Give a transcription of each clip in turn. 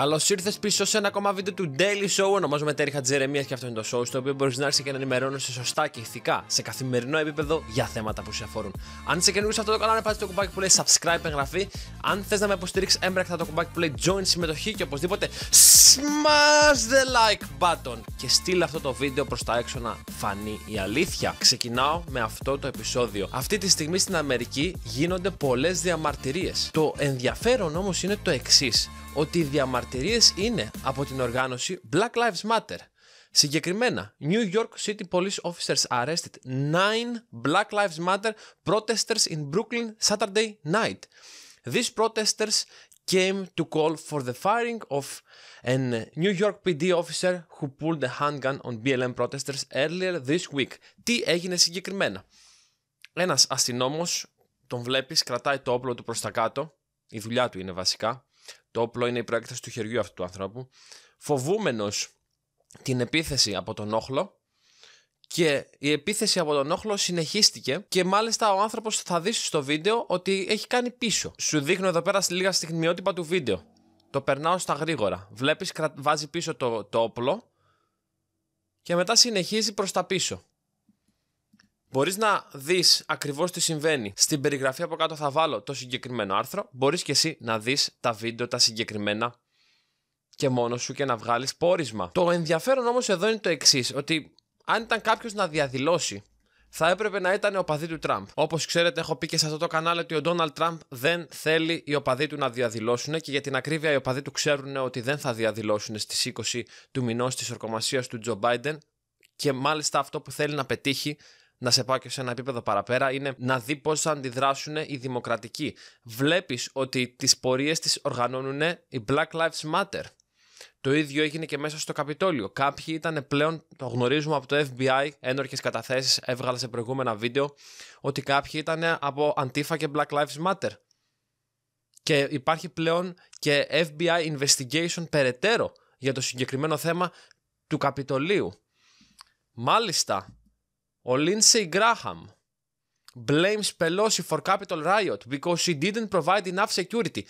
Καλώς ήρθες πίσω σε ένα ακόμα βίντεο του Daily Show. Ονομάζομαι Τέριχα Τζερεμία και αυτό είναι το show στο οποίο μπορείς να έρθεις και να ενημερώνεσαι σωστά και ηθικά σε καθημερινό επίπεδο για θέματα που σε αφορούν. Αν είσαι καινούριο σε αυτό το κανάλι, πάτε το κουμπάκι που λέει subscribe, εγγραφή. Αν θες να με υποστηρίξεις έμπρακτα, το κουμπάκι που λέει join συμμετοχή και οπωσδήποτε smash the like button και στείλ αυτό το βίντεο προς τα έξω να φανεί η αλήθεια. Ξεκινάω με αυτό το επεισόδιο. Αυτή τη στιγμή στην Αμερική γίνονται πολλές διαμαρτυρίες. Το ενδιαφέρον όμως είναι το εξής ότι οι διαμαρτυρίες είναι από την οργάνωση Black Lives Matter. Συγκεκριμένα, New York City Police Officers arrested 9 Black Lives Matter protesters in Brooklyn Saturday night. These protesters came to call for the firing of a New York PD officer who pulled a handgun on BLM protesters earlier this week. Τι έγινε συγκεκριμένα. Ένας αστυνόμος, τον βλέπεις, κρατάει το όπλο του προς τα κάτω, η δουλειά του είναι βασικά, το όπλο είναι η προέκταση του χεριού αυτού του ανθρώπου. Φοβούμενος την επίθεση από τον όχλο. Και η επίθεση από τον όχλο συνεχίστηκε και μάλιστα ο άνθρωπος θα δεις στο βίντεο ότι έχει κάνει πίσω. Σου δείχνω εδώ πέρα λίγα στιγμιότυπα του βίντεο. Το περνάω στα γρήγορα. Βλέπεις, βάζει πίσω το, το όπλο και μετά συνεχίζει προς τα πίσω. Μπορείς να δεις ακριβώς τι συμβαίνει. Στην περιγραφή από κάτω θα βάλω το συγκεκριμένο άρθρο. Μπορείς και εσύ να δεις τα βίντεο τα συγκεκριμένα και μόνος σου και να βγάλεις πόρισμα. Το ενδιαφέρον όμως εδώ είναι το εξής, ότι αν ήταν κάποιος να διαδηλώσει, θα έπρεπε να ήταν ο παδί του Τραμπ. Όπως ξέρετε, έχω πει και σε αυτό το κανάλι ότι ο Ντόναλτ Τραμπ δεν θέλει οι οπαδοί του να διαδηλώσουν και για την ακρίβεια, οι οπαδοί του ξέρουν ότι δεν θα διαδηλώσουν στις 20 του μηνός της ορκομασίας του Τζο Μπάιντεν. Και μάλιστα αυτό που θέλει να πετύχει να σε πάω και σε ένα επίπεδο παραπέρα, είναι να δει πώς θα αντιδράσουν οι δημοκρατικοί. Βλέπεις ότι τις πορείες τις οργανώνουν οι Black Lives Matter. Το ίδιο έγινε και μέσα στο Καπιτόλιο. Κάποιοι ήταν πλέον, το γνωρίζουμε από το FBI, ένορχε καταθέσει, έβγαλα σε προηγούμενα βίντεο, ότι κάποιοι ήταν από Antifa και Black Lives Matter. Και υπάρχει πλέον και FBI investigation περαιτέρω για το συγκεκριμένο θέμα του Καπιτολίου. Μάλιστα, ο Λίνσεϊ Γκράχαμ blames Pelosi for capital Riot because she didn't provide enough security.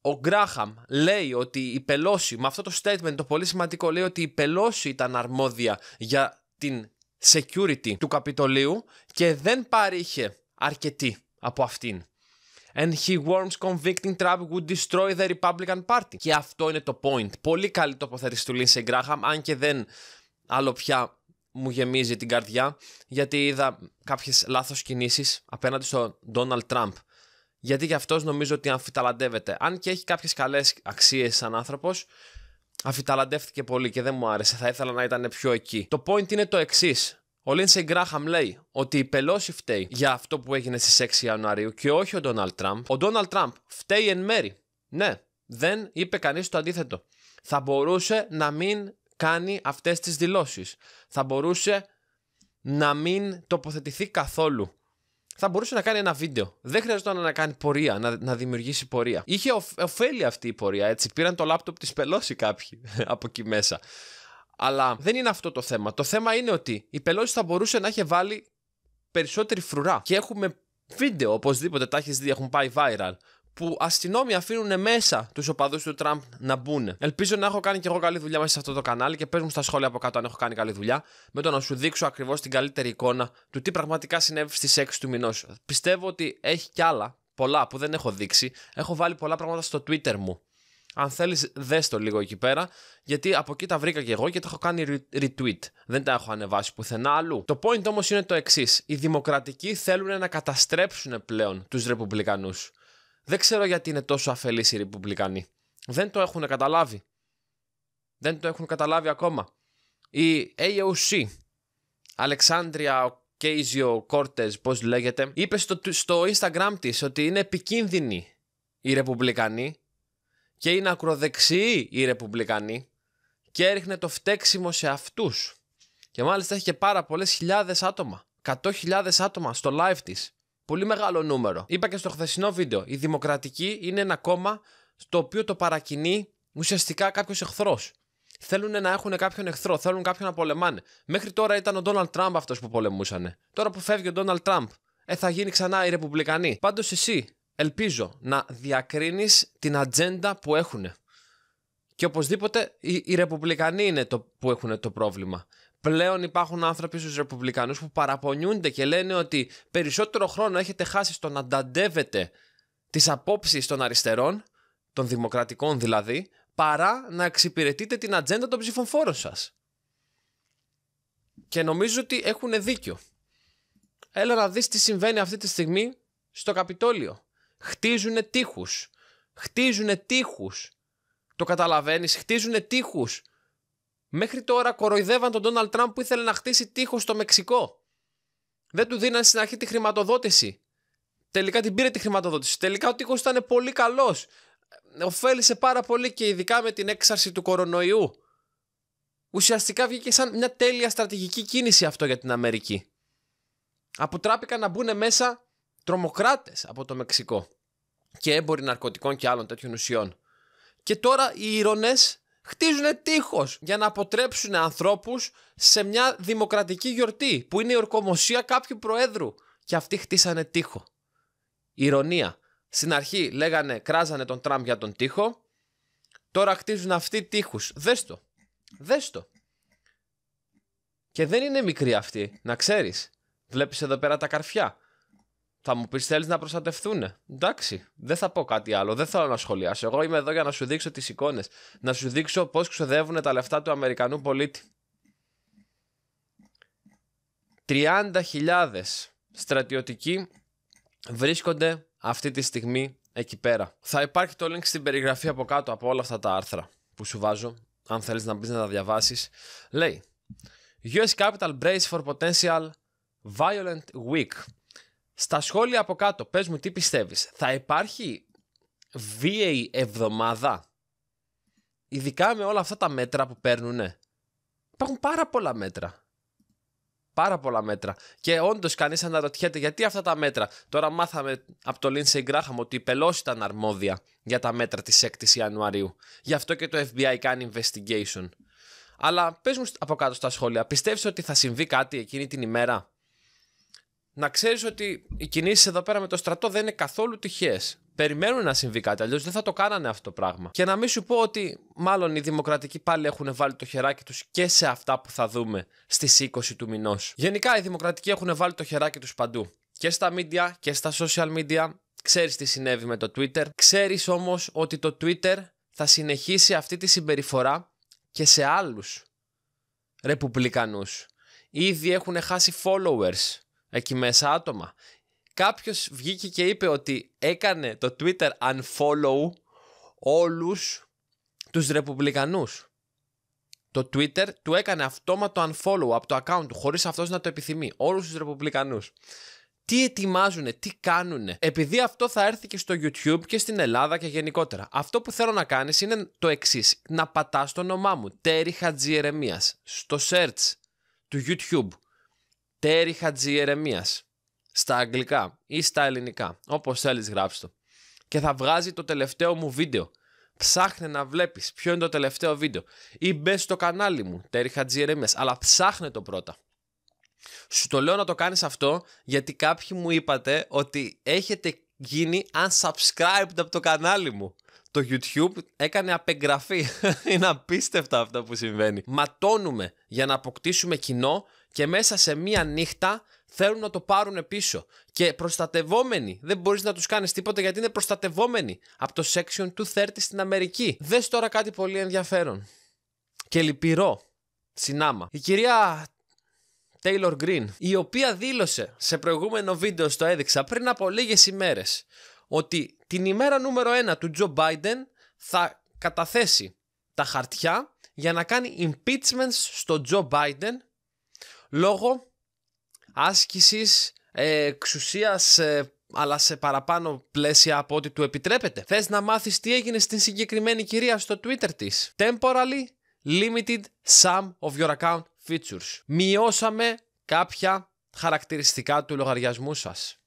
Ο Γκράχαμ λέει ότι η Pelosi, με αυτό το statement το πολύ σημαντικό, λέει ότι η Pelosi ήταν αρμόδια για την security του Καπιτολίου και δεν παρήχε αρκετή από αυτήν. And he warns convicting Trump would destroy the Republican Party. Και αυτό είναι το point. Πολύ καλή τοποθέτηση του Lindsey Graham, αν και δεν άλλο πια μου γεμίζει την καρδιά γιατί είδα κάποιες λάθος κινήσεις απέναντι στον Donald Τραμπ. Γιατί για αυτός νομίζω ότι αμφιταλαντεύεται. Αν και έχει κάποιες καλές αξίες σαν άνθρωπος, αμφιταλαντεύτηκε πολύ και δεν μου άρεσε. Θα ήθελα να ήταν πιο εκεί. Το point είναι το εξής. Ο Λίντσε Γκράχαμ λέει ότι η Πελώση φταίει για αυτό που έγινε στις 6 Ιανουαρίου και όχι ο Ντόναλτ Τραμπ. Ο Ντόναλτ Τραμπ φταίει εν μέρη. Ναι, δεν είπε κανείς το αντίθετο. Θα μπορούσε να μην κάνει αυτές τις δηλώσεις. Θα μπορούσε να μην τοποθετηθεί καθόλου. Θα μπορούσε να κάνει ένα βίντεο. Δεν χρειαζόταν να κάνει πορεία, να, να δημιουργήσει πορεία. Είχε ωφέλη αυτή η πορεία, έτσι. Πήραν το λάπτοπ της πελώση κάποιοι από εκεί μέσα. Αλλά δεν είναι αυτό το θέμα. Το θέμα είναι ότι η πελώση θα μπορούσε να έχει βάλει περισσότερη φρουρά. Και έχουμε βίντεο, οπωσδήποτε τα έχεις δει, έχουν πάει viral που αστυνόμοι αφήνουν μέσα τους οπαδούς του Τραμπ να μπουν. Ελπίζω να έχω κάνει και εγώ καλή δουλειά μέσα σε αυτό το κανάλι και πε μου στα σχόλια από κάτω αν έχω κάνει καλή δουλειά, με το να σου δείξω ακριβώς την καλύτερη εικόνα του τι πραγματικά συνέβη στις 6 του μηνός. Πιστεύω ότι έχει κι άλλα, πολλά που δεν έχω δείξει. Έχω βάλει πολλά πράγματα στο Twitter μου. Αν θέλεις δες το λίγο εκεί πέρα Γιατί από εκεί τα βρήκα και εγώ και τα έχω κάνει retweet Δεν τα έχω ανεβάσει πουθενά αλλού Το point όμως είναι το εξής. Οι δημοκρατικοί θέλουν να καταστρέψουν πλέον τους ρεπουμπλικανούς. Δεν ξέρω γιατί είναι τόσο αφελείς οι Ρεπουμπλικανοί. Δεν το έχουν καταλάβει. Δεν το έχουν καταλάβει ακόμα. Η AOC, Αλεξάνδρια Κέιζιο Κόρτες, πώς λέγεται, είπε στο, στο Instagram της ότι είναι επικίνδυνοι οι Ρεπουμπλικανοί και είναι ακροδεξιοί οι Ρεπουμπλικανοί και έριχνε το φταίξιμο σε αυτούς. Και μάλιστα έχει και πάρα πολλές χιλιάδες άτομα. 100.000 άτομα στο live της Πολύ μεγάλο νούμερο. Είπα και στο χθεσινό βίντεο, η Δημοκρατική είναι ένα κόμμα στο οποίο το παρακινεί ουσιαστικά κάποιος εχθρός. Θέλουν να έχουν κάποιον εχθρό, θέλουν κάποιον να πολεμάνε. Μέχρι τώρα ήταν ο Ντόναλτ Τραμπ αυτός που πολεμούσαν. Τώρα που φεύγει ο Ντόναλτ Τραμπ, ε, θα γίνει ξανά η Ρεπουμπλικανοί. Πάντως εσύ, ελπίζω να διακρίνεις την ατζέντα που έχουν. Και οπωσδήποτε οι, οι Ρεπουμπλικανοί είναι το που έχουν το πρόβλημα πλέον υπάρχουν άνθρωποι στους Ρεπουμπλικανούς που παραπονιούνται και λένε ότι περισσότερο χρόνο έχετε χάσει στο να ανταντεύετε τις απόψεις των αριστερών, των δημοκρατικών δηλαδή, παρά να εξυπηρετείτε την ατζέντα των ψηφοφόρων σας. Και νομίζω ότι έχουν δίκιο. Έλα να δεις τι συμβαίνει αυτή τη στιγμή στο Καπιτόλιο. Χτίζουνε τείχους. Χτίζουνε τείχους. Το καταλαβαίνεις, χτίζουνε τείχους Μέχρι τώρα κοροϊδεύαν τον Ντόναλτ Τραμπ που ήθελε να χτίσει τείχος στο Μεξικό. Δεν του δίνανε στην αρχή τη χρηματοδότηση. Τελικά την πήρε τη χρηματοδότηση. Τελικά ο τείχος ήταν πολύ καλός. Οφέλησε πάρα πολύ και ειδικά με την έξαρση του κορονοϊού. Ουσιαστικά βγήκε σαν μια τέλεια στρατηγική κίνηση αυτό για την Αμερική. Αποτράπηκαν να μπουν μέσα τρομοκράτες από το Μεξικό και έμποροι ναρκωτικών και άλλων τέτοιων ουσιών. Και τώρα οι ήρωνες χτίζουν τείχος για να αποτρέψουν ανθρώπους σε μια δημοκρατική γιορτή που είναι η ορκομοσία κάποιου προέδρου. Και αυτοί χτίσανε τείχο. Ηρωνία. Στην αρχή λέγανε, κράζανε τον Τραμπ για τον τείχο. Τώρα χτίζουν αυτοί τείχους. Δες το. Δες το. Και δεν είναι μικρή αυτή, να ξέρεις. Βλέπεις εδώ πέρα τα καρφιά θα μου πεις: Θέλεις να προστατευτούν. Εντάξει, δεν θα πω κάτι άλλο. Δεν θέλω να σχολιάσω. Εγώ είμαι εδώ για να σου δείξω τις εικόνες. Να σου δείξω πώς ξοδεύουν τα λεφτά του Αμερικανού πολίτη. 30.000 στρατιωτικοί βρίσκονται αυτή τη στιγμή εκεί πέρα. Θα υπάρχει το link στην περιγραφή από κάτω από όλα αυτά τα άρθρα που σου βάζω. Αν θέλεις να μπεις να τα διαβάσεις. Λέει US capital brace for potential violent week. Στα σχόλια από κάτω, πες μου τι πιστεύεις. Θα υπάρχει βίαιη εβδομάδα, ειδικά με όλα αυτά τα μέτρα που παίρνουν. Υπάρχουν πάρα πολλά μέτρα. Πάρα πολλά μέτρα. Και όντως κανείς αναρωτιέται γιατί αυτά τα μέτρα. Τώρα μάθαμε από το Λίνσε Γκράχαμ ότι η Πελώση ήταν αρμόδια για τα μέτρα της 6η Ιανουαρίου. Γι' αυτό και το FBI κάνει investigation. Αλλά πες μου από κάτω στα σχόλια, πιστεύεις ότι θα συμβεί κάτι εκείνη την ημέρα να ξέρεις ότι οι κινήσεις εδώ πέρα με το στρατό δεν είναι καθόλου τυχαίες. Περιμένουν να συμβεί κάτι, αλλιώς δεν θα το κάνανε αυτό το πράγμα. Και να μην σου πω ότι μάλλον οι δημοκρατικοί πάλι έχουν βάλει το χεράκι τους και σε αυτά που θα δούμε στις 20 του μηνός. Γενικά οι δημοκρατικοί έχουν βάλει το χεράκι τους παντού. Και στα media και στα social media. ξέρεις τι συνέβη με το Twitter. Ξέρεις όμως ότι το Twitter θα συνεχίσει αυτή τη συμπεριφορά και σε άλλους Ρεπουμπλικανούς. Ήδη έχουν χάσει followers εκεί μέσα άτομα. Κάποιος βγήκε και είπε ότι έκανε το Twitter unfollow όλους τους ρεπουμπλικανούς. Το Twitter του έκανε αυτόματο unfollow από το account του χωρίς αυτός να το επιθυμεί. Όλους τους ρεπουμπλικανούς. Τι ετοιμάζουνε, τι κάνουνε. Επειδή αυτό θα έρθει και στο YouTube και στην Ελλάδα και γενικότερα. Αυτό που θέλω να κάνεις είναι το εξής. Να πατάς το όνομά μου. Τέρι Χατζιερεμίας. Στο search του YouTube. Τέρι Χατζιερεμία. Στα αγγλικά ή στα ελληνικά, όπως θέλεις, γράψει το. Και θα βγάζει το τελευταίο μου βίντεο. Ψάχνε να βλέπεις ποιο είναι το τελευταίο βίντεο. Ή μπε στο κανάλι μου, Τέρι Χατζιερεμία. Αλλά ψάχνε το πρώτα. Σου το λέω να το κάνεις αυτό γιατί κάποιοι μου είπατε ότι έχετε γίνει unsubscribed από το κανάλι μου. Το YouTube έκανε απεγγραφή. Είναι απίστευτα αυτό που συμβαίνει. Ματώνουμε για να αποκτήσουμε κοινό και μέσα σε μία νύχτα θέλουν να το πάρουν πίσω. Και προστατευόμενοι. Δεν μπορείς να τους κάνεις τίποτα γιατί είναι προστατευόμενοι από το Section 230 στην Αμερική. Δες τώρα κάτι πολύ ενδιαφέρον. Και λυπηρό. Συνάμα. Η κυρία Taylor Green, η οποία δήλωσε σε προηγούμενο βίντεο στο έδειξα πριν από λίγες ημέρες ότι την ημέρα νούμερο 1 του Τζο Biden θα καταθέσει τα χαρτιά για να κάνει impeachments στο Τζο Biden λόγω άσκησης ε, εξουσίας ε, αλλά σε παραπάνω πλαίσια από ό,τι του επιτρέπεται. Θες να μάθεις τι έγινε στην συγκεκριμένη κυρία στο Twitter της. Temporally limited some of your account features. Μειώσαμε κάποια χαρακτηριστικά του λογαριασμού σας.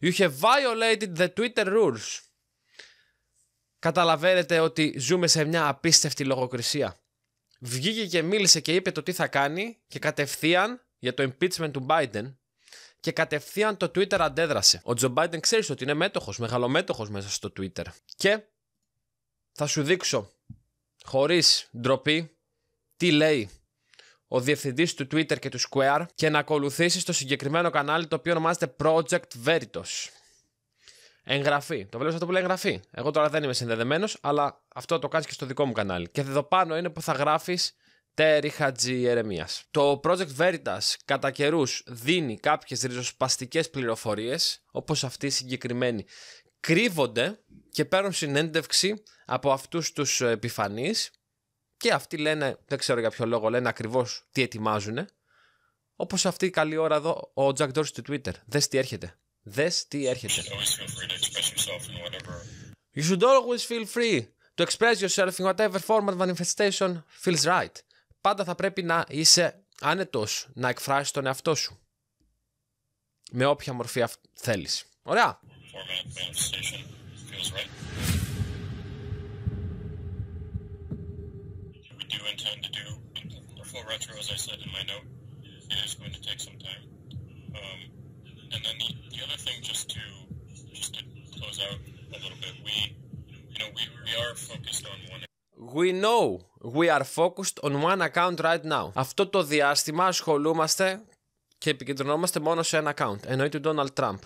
You have violated the Twitter rules. Καταλαβαίνετε ότι ζούμε σε μια απίστευτη λογοκρισία βγήκε και μίλησε και είπε το τι θα κάνει και κατευθείαν για το impeachment του Biden και κατευθείαν το Twitter αντέδρασε. Ο Τζο Biden ξέρεις ότι είναι μέτοχος, μεγαλομέτοχος μέσα στο Twitter. Και θα σου δείξω χωρίς ντροπή τι λέει ο διευθυντής του Twitter και του Square και να ακολουθήσεις το συγκεκριμένο κανάλι το οποίο ονομάζεται Project Veritas. Εγγραφή. Το βλέπω αυτό που λέει εγγραφή. Εγώ τώρα δεν είμαι συνδεδεμένος, αλλά αυτό το κάνεις και στο δικό μου κανάλι. Και εδώ πάνω είναι που θα γράφεις Τέρι Χατζη Ερεμίας. Το Project Veritas κατά καιρούς δίνει κάποιες ριζοσπαστικές πληροφορίες, όπως αυτή συγκεκριμένη. Κρύβονται και παίρνουν συνέντευξη από αυτούς τους επιφανείς και αυτοί λένε, δεν ξέρω για ποιο λόγο, λένε ακριβώς τι ετοιμάζουν. Όπως αυτή η καλή ώρα εδώ, ο Jack Dorsey του Twitter. Δες τι έρχεται. Δες τι έρχεται and whatever. You should always feel free to express yourself in whatever form of manifestation feels right. Πάντα θα πρέπει να είσαι άνετος να εκφράσεις τον εαυτό σου. Με όποια μορφή θέλεις. Ωραία. retro, as I said in my note, it is going to take some time. Um, and then the We know we are focused on one account right now. Αυτό το διάστημα ασχολούμαστε και επικεντρωνόμαστε μόνο σε ένα account. Εννοεί του Donald Trump.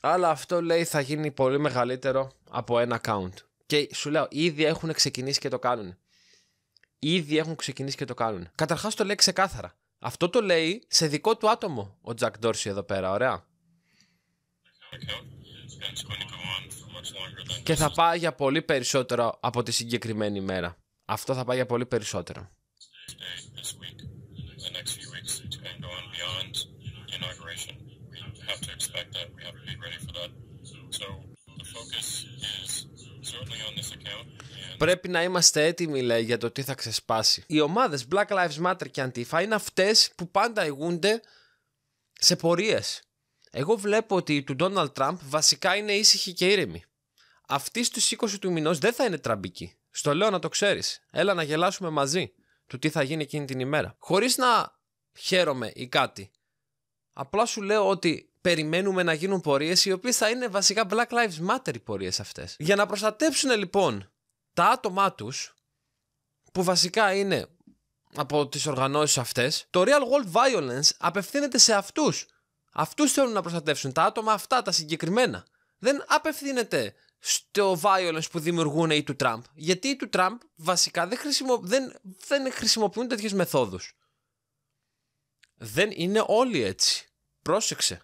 Αλλά αυτό λέει θα γίνει πολύ μεγαλύτερο από ένα account. Και σου λέω, ήδη έχουν ξεκινήσει και το κάνουν. Ήδη έχουν ξεκινήσει και το κάνουν. Καταρχάς το λέει ξεκάθαρα. Αυτό το λέει σε δικό του άτομο ο Jack Dorsey εδώ πέρα, ωραία. Και θα πάει για πολύ περισσότερο από τη συγκεκριμένη ημέρα. Αυτό θα πάει για πολύ περισσότερο. Πρέπει να είμαστε έτοιμοι, λέει, για το τι θα ξεσπάσει. Οι ομάδες Black Lives Matter και Antifa είναι αυτές που πάντα ηγούνται σε πορείες. Εγώ βλέπω ότι του Donald Trump βασικά είναι ήσυχη και ήρεμη. Αυτή στι 20 του μηνός δεν θα είναι τραμπική. Στο λέω να το ξέρεις. Έλα να γελάσουμε μαζί του τι θα γίνει εκείνη την ημέρα. Χωρίς να χαίρομαι ή κάτι. Απλά σου λέω ότι περιμένουμε να γίνουν πορείες οι οποίες θα είναι βασικά Black Lives Matter οι πορείες αυτές. Για να προστατέψουν λοιπόν τα άτομά τους που βασικά είναι από τις οργανώσεις αυτές, το Real World Violence απευθύνεται σε αυτούς Αυτούς θέλουν να προστατεύσουν τα άτομα αυτά, τα συγκεκριμένα. Δεν απευθύνεται στο violence που δημιουργούν οι του Τραμπ. Γιατί οι του Τραμπ βασικά δεν, χρησιμο... δεν... δεν χρησιμοποιούν τέτοιες μεθόδους. Δεν είναι όλοι έτσι. Πρόσεξε.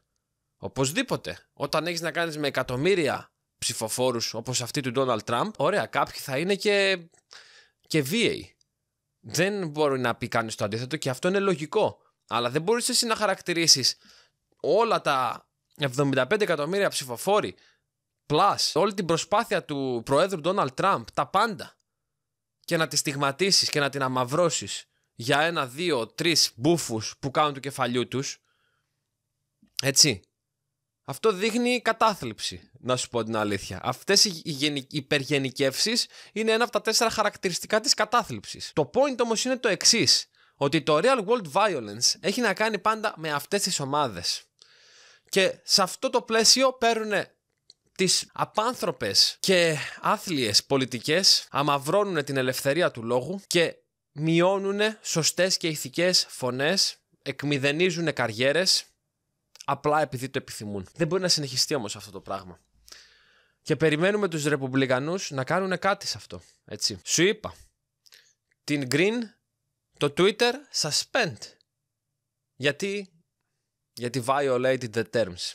Οπωσδήποτε. Όταν έχεις να κάνεις με εκατομμύρια ψηφοφόρους όπως αυτή του Ντόναλτ Τραμπ, ωραία, κάποιοι θα είναι και, και βίαιοι. Δεν μπορεί να πει κανείς το αντίθετο και αυτό είναι λογικό. Αλλά δεν μπορείς εσύ να χαρακτηρίσεις όλα τα 75 εκατομμύρια ψηφοφόροι, plus όλη την προσπάθεια του Προέδρου Ντόναλτ Τραμπ, τα πάντα, και να τη στιγματίσεις και να την αμαυρώσεις για ένα, δύο, τρεις μπούφους που κάνουν του κεφαλιού τους, έτσι, αυτό δείχνει κατάθλιψη, να σου πω την αλήθεια. Αυτές οι υπεργενικεύσεις είναι ένα από τα τέσσερα χαρακτηριστικά της κατάθλιψης. Το point όμως είναι το εξής, ότι το real world violence έχει να κάνει πάντα με αυτές τις ομάδες. Και σε αυτό το πλαίσιο παίρνουν τις απάνθρωπες και άθλιες πολιτικές, αμαυρώνουν την ελευθερία του λόγου και μειώνουν σωστές και ηθικές φωνές, εκμηδενίζουν καριέρες, απλά επειδή το επιθυμούν. Δεν μπορεί να συνεχιστεί όμως αυτό το πράγμα. Και περιμένουμε τους ρεπουμπλικανούς να κάνουν κάτι σε αυτό, έτσι. Σου είπα, την Green, το Twitter suspend. Γιατί γιατί violated the terms.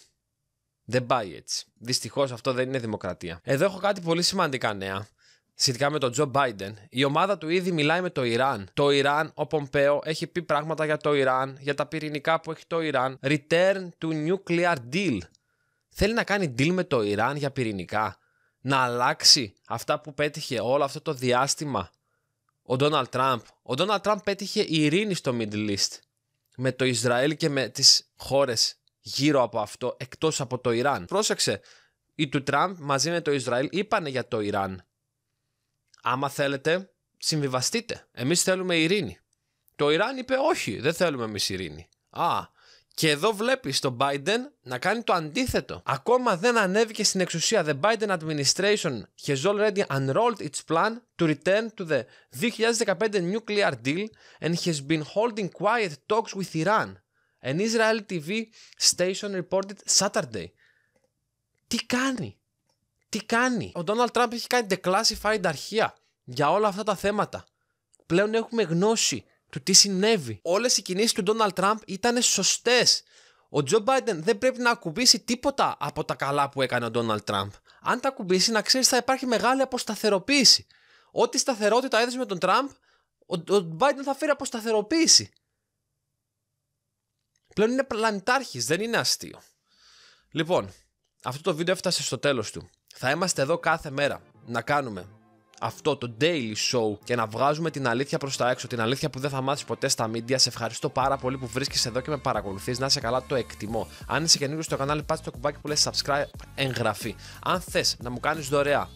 Δεν πάει έτσι. Δυστυχώς αυτό δεν είναι δημοκρατία. Εδώ έχω κάτι πολύ σημαντικά νέα. Σχετικά με τον Τζο Μπάιντεν. η ομάδα του ήδη μιλάει με το Ιράν. Το Ιράν, ο Πομπέο, έχει πει πράγματα για το Ιράν, για τα πυρηνικά που έχει το Ιράν. Return to nuclear deal. Θέλει να κάνει deal με το Ιράν για πυρηνικά. Να αλλάξει αυτά που πέτυχε όλο αυτό το διάστημα ο Ντόναλτ Τραμπ. Ο Ντόναλτ Τραμπ πέτυχε ειρήνη στο Middle East με το Ισραήλ και με τις χώρες γύρω από αυτό, εκτός από το Ιράν. Πρόσεξε, οι του Τραμπ μαζί με το Ισραήλ είπανε για το Ιράν. Άμα θέλετε, συμβιβαστείτε. Εμείς θέλουμε ειρήνη. Το Ιράν είπε όχι, δεν θέλουμε εμείς ειρήνη. Α, και εδώ βλέπεις τον Biden να κάνει το αντίθετο. Ακόμα δεν ανέβηκε στην εξουσία. The Biden administration has already unrolled its plan to return to the 2015 nuclear deal and has been holding quiet talks with Iran. An Israeli TV station reported Saturday. Τι κάνει. Τι κάνει. Ο Donald Trump έχει κάνει declassified αρχεία για όλα αυτά τα θέματα. Πλέον έχουμε γνώση του τι συνέβη. Όλες οι κινήσεις του Ντόναλτ Τραμπ ήταν σωστές. Ο Τζο Μπάιντεν δεν πρέπει να ακουμπήσει τίποτα από τα καλά που έκανε ο Ντόναλτ Τραμπ. Αν τα ακουμπήσει, να ξέρεις θα υπάρχει μεγάλη αποσταθεροποίηση. Ό,τι σταθερότητα έδωσε με τον Τραμπ, ο Μπάιντεν θα φέρει αποσταθεροποίηση. Πλέον είναι πλανητάρχης, δεν είναι αστείο. Λοιπόν, αυτό το βίντεο έφτασε στο τέλος του. Θα είμαστε εδώ κάθε μέρα να κάνουμε αυτό το daily show και να βγάζουμε την αλήθεια προς τα έξω, την αλήθεια που δεν θα μάθεις ποτέ στα media. Σε ευχαριστώ πάρα πολύ που βρίσκεσαι εδώ και με παρακολουθείς. Να είσαι καλά, το εκτιμώ. Αν είσαι καινούριο στο κανάλι, πάτε το κουμπάκι που λέει subscribe, εγγραφή. Αν θες να μου κάνεις δωρεά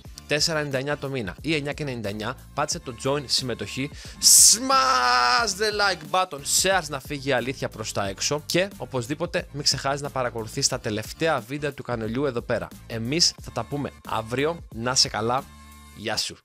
4,99 το μήνα ή 9,99 πάτσε το join συμμετοχή smash the like button share να φύγει η αλήθεια προς τα έξω και οπωσδήποτε μην ξεχάσεις να παρακολουθείς τα τελευταία βίντεο του κανελιού εδώ πέρα Εμείς θα τα πούμε αύριο να σε καλά γεια σου